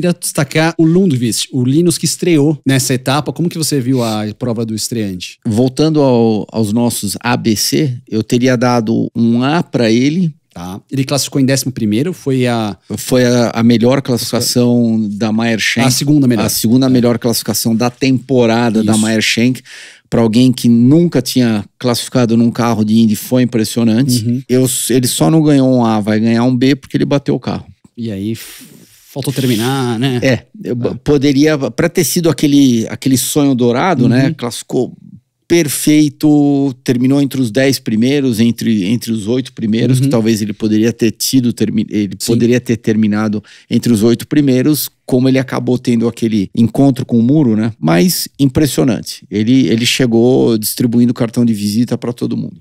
Queria destacar o Lundqvist, o Linus que estreou nessa etapa. Como que você viu a prova do estreante? Voltando ao, aos nossos ABC, eu teria dado um A para ele, Tá. Ele classificou em 11, foi a. Foi a, a melhor classificação foi... da Meyer Schenk. A segunda melhor. A segunda é. melhor classificação da temporada Isso. da Meyer Schenk. Para alguém que nunca tinha classificado num carro de Indy, foi impressionante. Uhum. Eu, ele só não ganhou um A, vai ganhar um B porque ele bateu o carro. E aí faltou terminar, né? É, eu ah. poderia, para ter sido aquele, aquele sonho dourado, né? uhum. né? Classificou perfeito, terminou entre os dez primeiros, entre, entre os oito primeiros, uhum. que talvez ele poderia ter tido, ele Sim. poderia ter terminado entre os oito primeiros, como ele acabou tendo aquele encontro com o muro, né? Mas impressionante. Ele, ele chegou distribuindo cartão de visita para todo mundo.